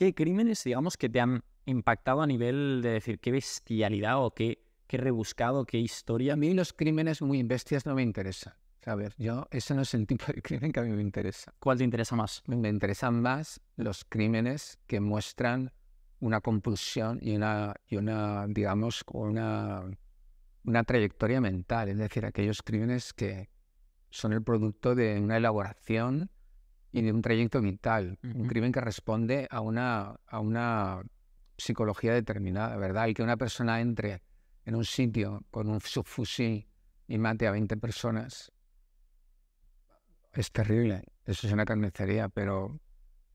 ¿Qué crímenes, digamos, que te han impactado a nivel de decir qué bestialidad o qué, qué rebuscado, qué historia? A mí los crímenes muy bestias no me interesan. A ver, yo, ese no es el tipo de crimen que a mí me interesa. ¿Cuál te interesa más? Me interesan más los crímenes que muestran una compulsión y una, y una digamos, una, una trayectoria mental. Es decir, aquellos crímenes que son el producto de una elaboración y de un trayecto mental un crimen que responde a una, a una psicología determinada, ¿verdad? Y que una persona entre en un sitio con un subfusil y mate a 20 personas es terrible. Eso es una carnicería, pero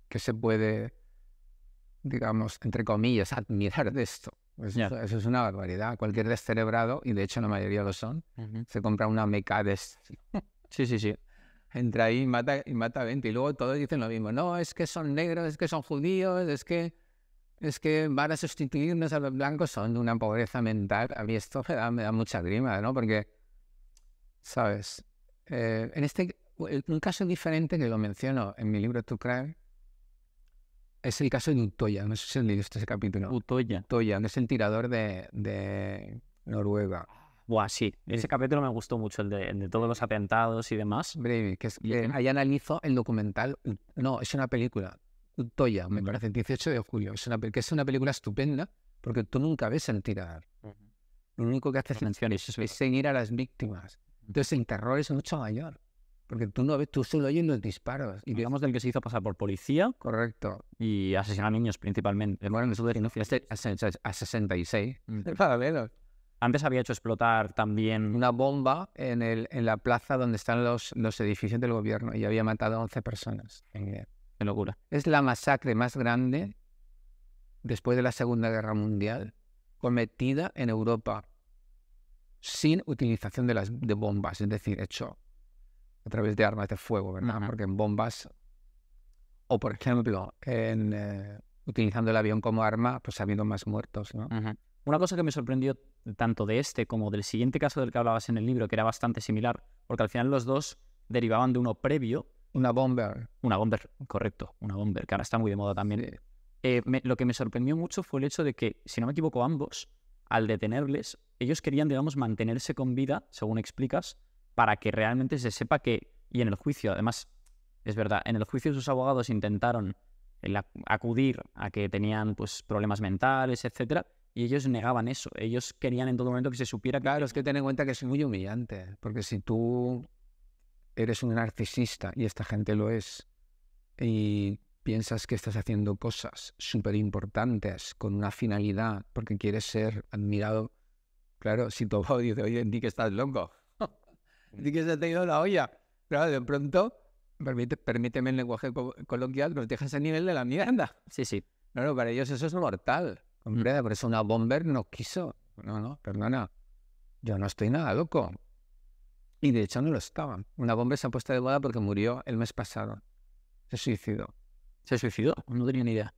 ¿qué se puede, digamos, entre comillas, admirar de esto? Pues eso, es una barbaridad. Cualquier descerebrado, y de hecho la mayoría lo son, se compra una meca de Sí, sí, sí entra ahí y mata, y mata 20. Y luego todos dicen lo mismo. No, es que son negros, es que son judíos, es que, es que van a sustituirnos a los blancos. Son de una pobreza mental. A mí esto me da, me da mucha grima, ¿no? Porque, ¿sabes? Eh, en este, un caso diferente que lo menciono en mi libro To Crime es el caso de Utoya. No sé si han leído este capítulo. Utoya. Utoya, que es el tirador de, de Noruega. O sí. Ese capítulo me gustó mucho, el de, todos los atentados y demás. Breve, que, es, eh, que ahí analizo el documental. No, es una película. Toya, me parece, 18 de julio. Es una, es una película estupenda porque tú nunca ves el tirar. Lo único que haces es, es ir a las víctimas. Entonces el terror es mucho mayor. Porque tú no ves, tú solo oyes los disparos. Y ah, digamos del que se hizo pasar por policía. Correcto. Y asesinar niños principalmente. Bueno, eso de a 66. Para menos. Antes había hecho explotar también... Una bomba en, el, en la plaza donde están los, los edificios del gobierno y había matado a 11 personas. Qué locura. Es la masacre más grande después de la Segunda Guerra Mundial cometida en Europa sin utilización de las bombas, es decir, hecho a través de armas de fuego, ¿verdad? Porque en bombas, o por ejemplo, en, eh, utilizando el avión como arma, pues habiendo más muertos. ¿no? Una cosa que me sorprendió tanto de este como del siguiente caso del que hablabas en el libro, que era bastante similar, porque al final los dos derivaban de uno previo. Una bomber. Una bomber, correcto, una bomber, que ahora está muy de moda también. Eh, lo que me sorprendió mucho fue el hecho de que, si no me equivoco, ambos, al detenerles, ellos querían, digamos, mantenerse con vida, según explicas, para que realmente se sepa que, y en el juicio, además, es verdad, en el juicio sus abogados intentaron el acudir a que tenían pues, problemas mentales, etcétera, y ellos negaban eso. Ellos querían en todo momento que se supiera. Claro, es que ten en cuenta que es muy humillante, porque si tú eres un narcisista y esta gente lo es, y piensas que estás haciendo cosas súper importantes con una finalidad porque quieres ser admirado, claro, si tu odio te oye, ti que estás loco, di mm. que se te ha ido la olla. Claro, de pronto permíteme el lenguaje coloquial, pero dejas a nivel de la mierda. Sí, sí. No, no, para ellos eso es mortal. Hombre, mm. por eso una bomber, no quiso. No, no, perdona. Yo no estoy nada loco. Y de hecho no lo estaba. Una bomber se ha puesto de moda porque murió el mes pasado. Se suicidó. ¿Se suicidó? No tenía ni idea.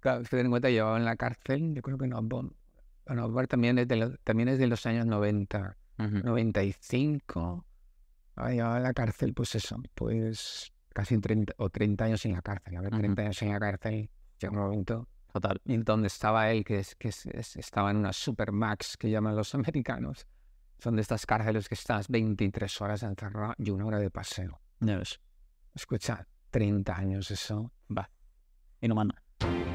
Claro, ten en cuenta que llevaba en la cárcel, yo creo que no, Bomber. también es de, también es de los años 90, 95 ha a la cárcel, pues eso, pues casi 30 o 30 años en la cárcel. A ver, 30 años en la cárcel, llega un momento. Total. y donde estaba él, que, es, que es, estaba en una supermax que llaman los americanos. Son de estas cárceles que estás 23 horas encerrado y una hora de paseo. No es. Escucha, 30 años eso. Va. manda.